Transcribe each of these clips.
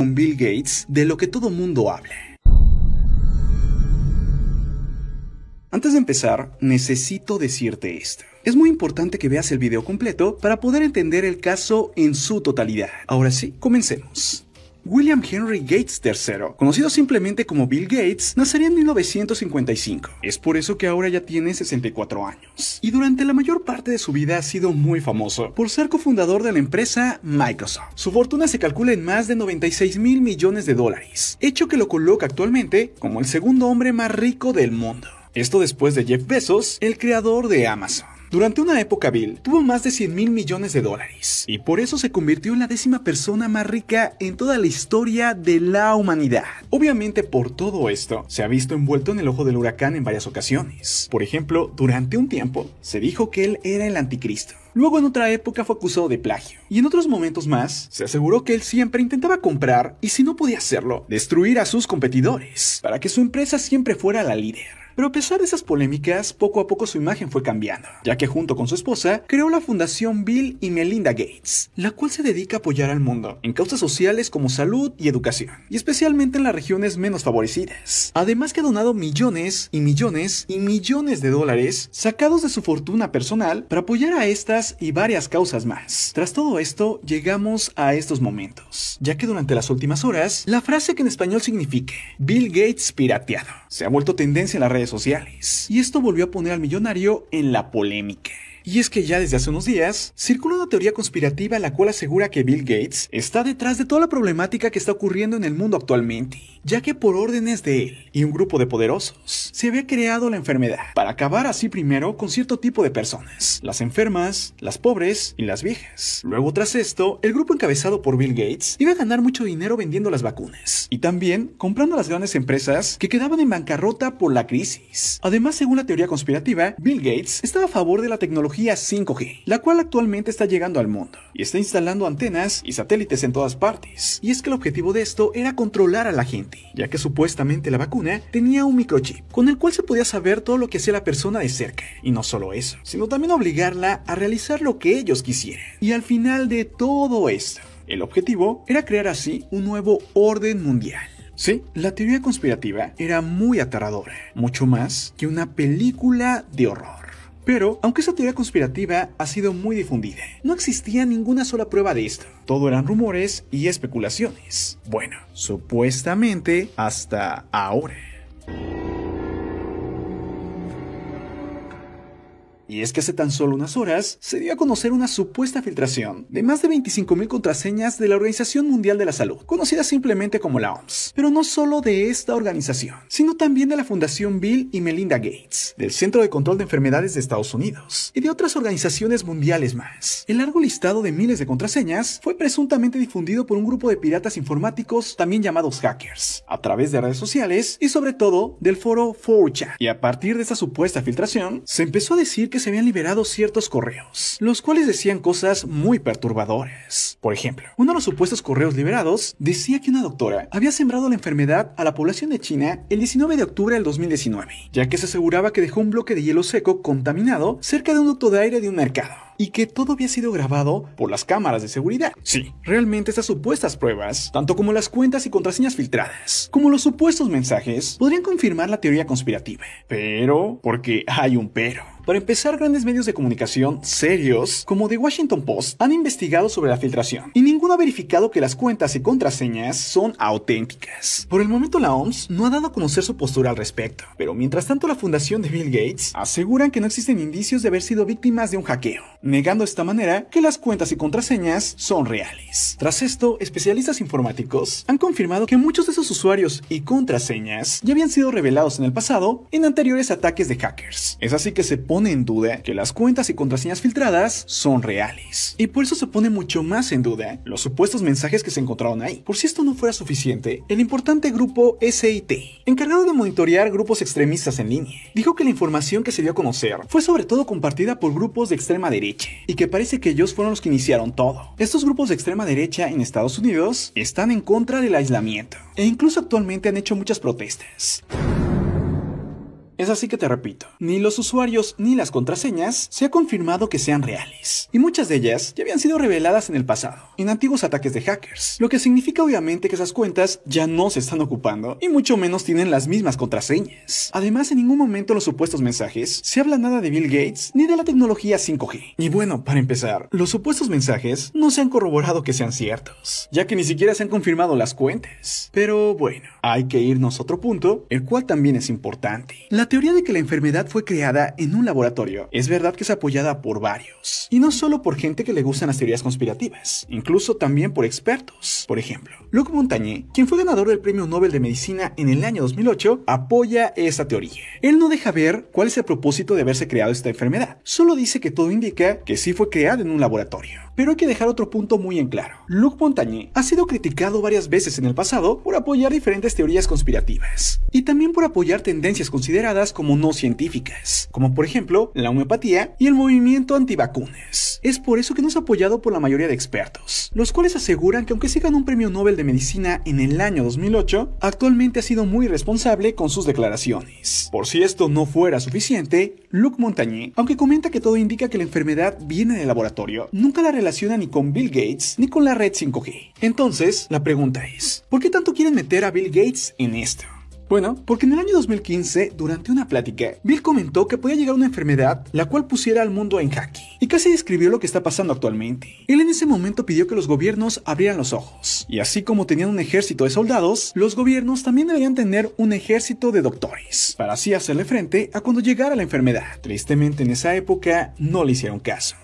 con Bill Gates de lo que todo mundo habla. Antes de empezar, necesito decirte esto. Es muy importante que veas el video completo para poder entender el caso en su totalidad. Ahora sí, comencemos. William Henry Gates III, conocido simplemente como Bill Gates, nacería en 1955. Es por eso que ahora ya tiene 64 años. Y durante la mayor parte de su vida ha sido muy famoso por ser cofundador de la empresa Microsoft. Su fortuna se calcula en más de 96 mil millones de dólares, hecho que lo coloca actualmente como el segundo hombre más rico del mundo. Esto después de Jeff Bezos, el creador de Amazon. Durante una época Bill tuvo más de 100 mil millones de dólares y por eso se convirtió en la décima persona más rica en toda la historia de la humanidad. Obviamente por todo esto se ha visto envuelto en el ojo del huracán en varias ocasiones. Por ejemplo, durante un tiempo se dijo que él era el anticristo. Luego en otra época fue acusado de plagio. Y en otros momentos más, se aseguró que él siempre intentaba comprar y si no podía hacerlo, destruir a sus competidores, para que su empresa siempre fuera la líder. Pero a pesar de esas polémicas, poco a poco su imagen fue cambiando, ya que junto con su esposa creó la fundación Bill y Melinda Gates, la cual se dedica a apoyar al mundo en causas sociales como salud y educación, y especialmente en las regiones menos favorecidas. Además que ha donado millones y millones y millones de dólares sacados de su fortuna personal para apoyar a estas y varias causas más. Tras todo esto, llegamos a estos momentos, ya que durante las últimas horas, la frase que en español signifique Bill Gates pirateado se ha vuelto tendencia en las redes sociales. Y esto volvió a poner al millonario en la polémica. Y es que ya desde hace unos días circula una teoría conspirativa la cual asegura que Bill Gates está detrás de toda la problemática que está ocurriendo en el mundo actualmente, ya que por órdenes de él y un grupo de poderosos se había creado la enfermedad para acabar así primero con cierto tipo de personas, las enfermas, las pobres y las viejas. Luego tras esto, el grupo encabezado por Bill Gates iba a ganar mucho dinero vendiendo las vacunas y también comprando las grandes empresas que quedaban en bancarrota por la crisis. Además, según la teoría conspirativa, Bill Gates estaba a favor de la tecnología 5G, la cual actualmente está llegando al mundo y está instalando antenas y satélites en todas partes. Y es que el objetivo de esto era controlar a la gente, ya que supuestamente la vacuna tenía un microchip con el cual se podía saber todo lo que hacía la persona de cerca. Y no solo eso, sino también obligarla a realizar lo que ellos quisieran. Y al final de todo esto, el objetivo era crear así un nuevo orden mundial. Sí, la teoría conspirativa era muy aterradora, mucho más que una película de horror. Pero, aunque esa teoría conspirativa ha sido muy difundida, no existía ninguna sola prueba de esto. Todo eran rumores y especulaciones. Bueno, supuestamente hasta ahora. Y es que hace tan solo unas horas se dio a conocer una supuesta filtración de más de 25.000 contraseñas de la Organización Mundial de la Salud, conocida simplemente como la OMS, pero no solo de esta organización, sino también de la Fundación Bill y Melinda Gates, del Centro de Control de Enfermedades de Estados Unidos y de otras organizaciones mundiales más. El largo listado de miles de contraseñas fue presuntamente difundido por un grupo de piratas informáticos también llamados hackers, a través de redes sociales y sobre todo del foro 4chan. Y a partir de esta supuesta filtración, se empezó a decir que se habían liberado ciertos correos, los cuales decían cosas muy perturbadoras. Por ejemplo, uno de los supuestos correos liberados decía que una doctora había sembrado la enfermedad a la población de China el 19 de octubre del 2019, ya que se aseguraba que dejó un bloque de hielo seco contaminado cerca de un ducto de aire de un mercado y que todo había sido grabado por las cámaras de seguridad. Sí, realmente estas supuestas pruebas, tanto como las cuentas y contraseñas filtradas, como los supuestos mensajes, podrían confirmar la teoría conspirativa. Pero, porque hay un pero. Para empezar, grandes medios de comunicación serios, como The Washington Post, han investigado sobre la filtración y ninguno ha verificado que las cuentas y contraseñas son auténticas. Por el momento, la OMS no ha dado a conocer su postura al respecto, pero mientras tanto, la fundación de Bill Gates aseguran que no existen indicios de haber sido víctimas de un hackeo, negando de esta manera que las cuentas y contraseñas son reales. Tras esto, especialistas informáticos han confirmado que muchos de esos usuarios y contraseñas ya habían sido revelados en el pasado en anteriores ataques de hackers. Es así que se pone en duda que las cuentas y contraseñas filtradas son reales. Y por eso se pone mucho más en duda los supuestos mensajes que se encontraron ahí. Por si esto no fuera suficiente, el importante grupo SIT, encargado de monitorear grupos extremistas en línea, dijo que la información que se dio a conocer fue sobre todo compartida por grupos de extrema derecha y que parece que ellos fueron los que iniciaron todo. Estos grupos de extrema derecha en Estados Unidos están en contra del aislamiento e incluso actualmente han hecho muchas protestas. Es así que te repito, ni los usuarios ni las contraseñas se ha confirmado que sean reales, y muchas de ellas ya habían sido reveladas en el pasado, en antiguos ataques de hackers, lo que significa obviamente que esas cuentas ya no se están ocupando, y mucho menos tienen las mismas contraseñas. Además, en ningún momento en los supuestos mensajes se habla nada de Bill Gates ni de la tecnología 5G. Y bueno, para empezar, los supuestos mensajes no se han corroborado que sean ciertos, ya que ni siquiera se han confirmado las cuentas. Pero bueno, hay que irnos a otro punto, el cual también es importante. La teoría de que la enfermedad fue creada en un laboratorio es verdad que es apoyada por varios, y no solo por gente que le gustan las teorías conspirativas, incluso también por expertos. Por ejemplo, Luc Montagné, quien fue ganador del Premio Nobel de Medicina en el año 2008, apoya esta teoría. Él no deja ver cuál es el propósito de haberse creado esta enfermedad, solo dice que todo indica que sí fue creada en un laboratorio. Pero hay que dejar otro punto muy en claro. Luc Montagné ha sido criticado varias veces en el pasado por apoyar diferentes teorías conspirativas y también por apoyar tendencias consideradas como no científicas, como por ejemplo la homeopatía y el movimiento antivacunas. Es por eso que no es apoyado por la mayoría de expertos, los cuales aseguran que aunque se ganó un premio Nobel de Medicina en el año 2008, actualmente ha sido muy responsable con sus declaraciones. Por si esto no fuera suficiente, Luc montañé aunque comenta que todo indica que la enfermedad viene del laboratorio, nunca la ni con Bill Gates ni con la red 5G. Entonces, la pregunta es, ¿por qué tanto quieren meter a Bill Gates en esto? Bueno, porque en el año 2015, durante una plática, Bill comentó que podía llegar una enfermedad la cual pusiera al mundo en jaque, y casi describió lo que está pasando actualmente. Él en ese momento pidió que los gobiernos abrieran los ojos, y así como tenían un ejército de soldados, los gobiernos también deberían tener un ejército de doctores, para así hacerle frente a cuando llegara la enfermedad. Tristemente en esa época no le hicieron caso.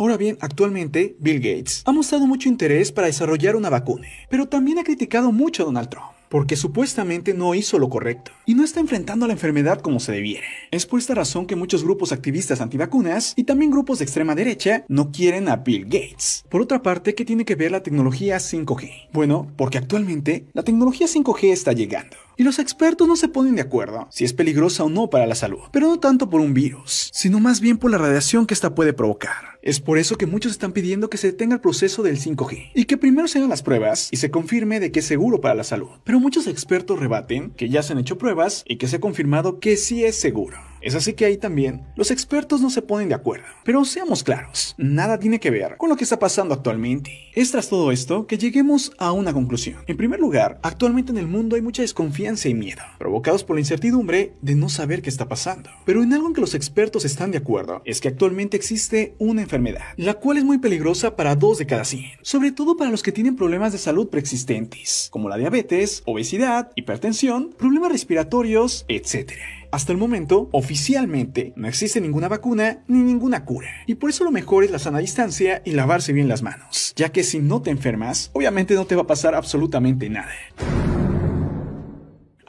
Ahora bien, actualmente Bill Gates ha mostrado mucho interés para desarrollar una vacuna, pero también ha criticado mucho a Donald Trump porque supuestamente no hizo lo correcto y no está enfrentando a la enfermedad como se debiera. Es por esta razón que muchos grupos activistas antivacunas y también grupos de extrema derecha no quieren a Bill Gates. Por otra parte, ¿qué tiene que ver la tecnología 5G? Bueno, porque actualmente la tecnología 5G está llegando y los expertos no se ponen de acuerdo si es peligrosa o no para la salud, pero no tanto por un virus, sino más bien por la radiación que esta puede provocar. Es por eso que muchos están pidiendo que se detenga el proceso del 5G y que primero se hagan las pruebas y se confirme de que es seguro para la salud. Pero muchos expertos rebaten que ya se han hecho pruebas y que se ha confirmado que sí es seguro. Es así que ahí también los expertos no se ponen de acuerdo. Pero seamos claros, nada tiene que ver con lo que está pasando actualmente. Es tras todo esto que lleguemos a una conclusión. En primer lugar, actualmente en el mundo hay mucha desconfianza y miedo, provocados por la incertidumbre de no saber qué está pasando. Pero en algo en que los expertos están de acuerdo es que actualmente existe una enfermedad, la cual es muy peligrosa para dos de cada 100, sobre todo para los que tienen problemas de salud preexistentes, como la diabetes, obesidad, hipertensión, problemas respiratorios, etc. Hasta el momento, oficialmente, no existe ninguna vacuna ni ninguna cura, y por eso lo mejor es la sana distancia y lavarse bien las manos, ya que si no te enfermas, obviamente no te va a pasar absolutamente nada.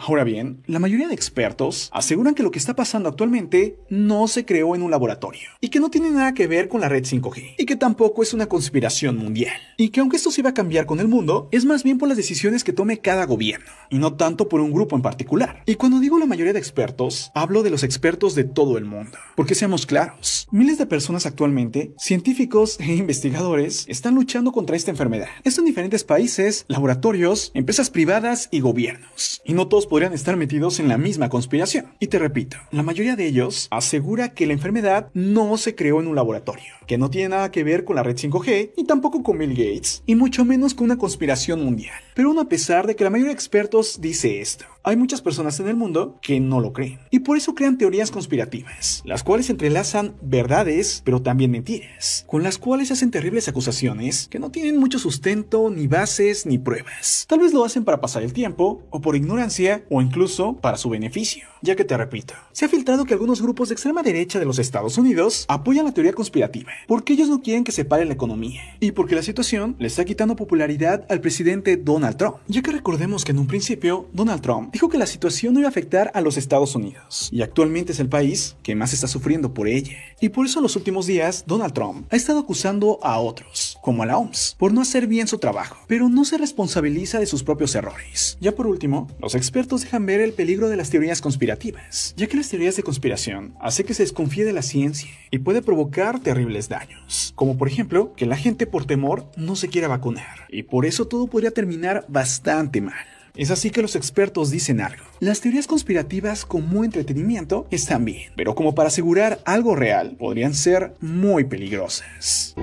Ahora bien, la mayoría de expertos aseguran que lo que está pasando actualmente no se creó en un laboratorio y que no tiene nada que ver con la red 5G y que tampoco es una conspiración mundial y que aunque esto se iba a cambiar con el mundo, es más bien por las decisiones que tome cada gobierno y no tanto por un grupo en particular. Y cuando digo la mayoría de expertos, hablo de los expertos de todo el mundo, porque seamos claros, miles de personas actualmente, científicos e investigadores, están luchando contra esta enfermedad. Esto en diferentes países, laboratorios, empresas privadas y gobiernos. Y no todos podrían estar metidos en la misma conspiración. Y te repito, la mayoría de ellos asegura que la enfermedad no se creó en un laboratorio, que no tiene nada que ver con la red 5G y tampoco con Bill Gates, y mucho menos con una conspiración mundial. Pero aún a pesar de que la mayoría de expertos dice esto, hay muchas personas en el mundo que no lo creen y por eso crean teorías conspirativas, las cuales entrelazan verdades pero también mentiras, con las cuales hacen terribles acusaciones que no tienen mucho sustento, ni bases, ni pruebas. Tal vez lo hacen para pasar el tiempo, o por ignorancia, o incluso para su beneficio, ya que te repito, se ha filtrado que algunos grupos de extrema derecha de los Estados Unidos apoyan la teoría conspirativa, porque ellos no quieren que se pare la economía, y porque la situación le está quitando popularidad al presidente Donald Trump, ya que recordemos que en un principio Donald Trump dijo que la situación no iba a afectar a los Estados Unidos, y actualmente es el país que más está sufriendo por ella. Y por eso en los últimos días, Donald Trump ha estado acusando a otros, como a la OMS, por no hacer bien su trabajo, pero no se responsabiliza de sus propios errores. Ya por último, los expertos dejan ver el peligro de las teorías conspirativas, ya que las teorías de conspiración hacen que se desconfíe de la ciencia y puede provocar terribles daños, como por ejemplo que la gente por temor no se quiera vacunar, y por eso todo podría terminar bastante mal. Es así que los expertos dicen algo. Las teorías conspirativas como entretenimiento están bien, pero como para asegurar algo real, podrían ser muy peligrosas.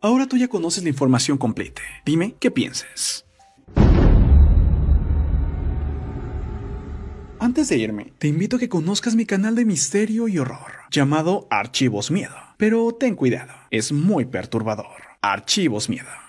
Ahora tú ya conoces la información completa. Dime qué piensas. Antes de irme, te invito a que conozcas mi canal de misterio y horror, llamado Archivos Miedo. Pero ten cuidado, es muy perturbador. Archivos Miedo.